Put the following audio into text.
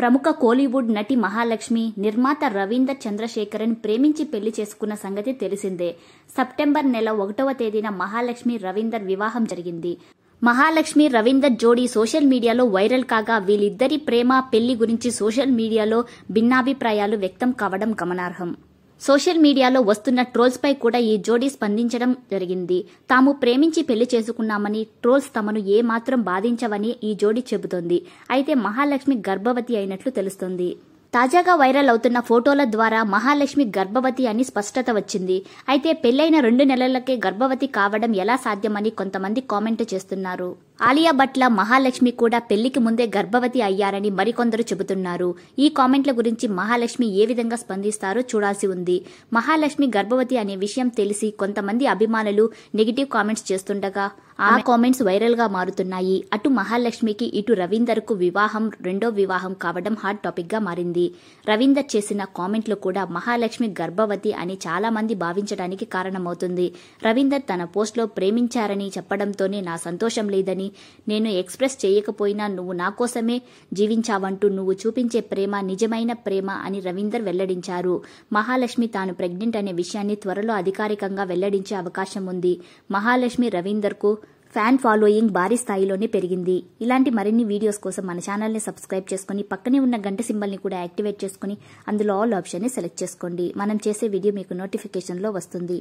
ప్రముఖ కోలీవుడ్ నటి మహాలక్ష్మి నిర్మాత రవీందర్ చంద్రశేఖరన్ ప్రేమించి పెళ్లి చేసుకున్న సంగతి తెలిసిందే సెప్టెంబర్ నెల ఒకటవ తేదీన మహాలక్ష్మి రవీందర్ వివాహం జరిగింది మహాలక్ష్మి రవీందర్ జోడీ సోషల్ మీడియాలో వైరల్ కాగా వీళ్ళిద్దరి ప్రేమ పెళ్లి గురించి సోషల్ మీడియాలో భిన్నాభిప్రాయాలు వ్యక్తం కావడం గమనార్హం సోషల్ మీడియాలో వస్తున్న ట్రోల్స్పై కూడా ఈ జోడీ స్పందించడం జరిగింది తాము ప్రేమించి పెళ్లి చేసుకున్నామని ట్రోల్స్ తమను ఏమాత్రం బాధించవని ఈ జోడీ చెబుతోంది అయితే మహాలక్ష్మి గర్భవతి అయినట్లు తెలుస్తుంది తాజాగా వైరల్ అవుతున్న ఫోటోల ద్వారా మహాలక్ష్మి గర్భవతి అని స్పష్టత వచ్చింది అయితే పెళ్లైన రెండు నెలలకే గర్భవతి కావడం ఎలా సాధ్యమని కొంతమంది కామెంట్ చేస్తున్నారు ఆలియా భట్ల మహాలక్ష్మి కూడా పెళ్లికి ముందే గర్భవతి అయ్యారని మరికొందరు చెబుతున్నారు ఈ కామెంట్ల గురించి మహాలక్ష్మి ఏ విధంగా స్పందిస్తారో చూడాల్సి ఉంది మహాలక్ష్మి గర్భవతి అనే విషయం తెలిసి కొంతమంది అభిమానులు నెగిటివ్ కామెంట్స్ చేస్తుండగా ఆ కామెంట్స్ వైరల్ గా మారుతున్నాయి అటు మహాలక్ష్మికి ఇటు రవీందర్ కు వివాహం రెండో వివాహం కావడం హాట్ టాపిక్ గా మారింది రవీందర్ చేసిన కామెంట్లు కూడా మహాలక్ష్మి గర్భవతి అని చాలా మంది భావించడానికి కారణమవుతుంది రవీందర్ తన పోస్ట్లో ప్రేమించారని చెప్పడంతోనే నా సంతోషం లేదని నేను ఎక్స్ప్రెస్ చేయకపోయినా నువ్వు నా కోసమే జీవించావంటూ నువ్వు చూపించే ప్రేమ నిజమైన ప్రేమ అని రవీందర్ వెల్లడించారు మహాలక్ష్మి తాను ప్రెగ్నెంట్ అనే విషయాన్ని త్వరలో అధికారికంగా వెల్లడించే అవకాశం ఉంది మహాలక్ష్మి రవీందర్కు ఫ్యాన్ ఫాలోయింగ్ భారీ స్థాయిలోనే పెరిగింది ఇలాంటి మరిన్ని వీడియోస్ కోసం మన ఛానల్ని సబ్స్క్రైబ్ చేసుకుని పక్కనే ఉన్న గంట సింబల్ని కూడా యాక్టివేట్ చేసుకుని అందులో ఆల్ ఆప్షన్ని సెలెక్ట్ చేసుకోండి మనం చేసే వీడియో మీకు నోటిఫికేషన్లో వస్తుంది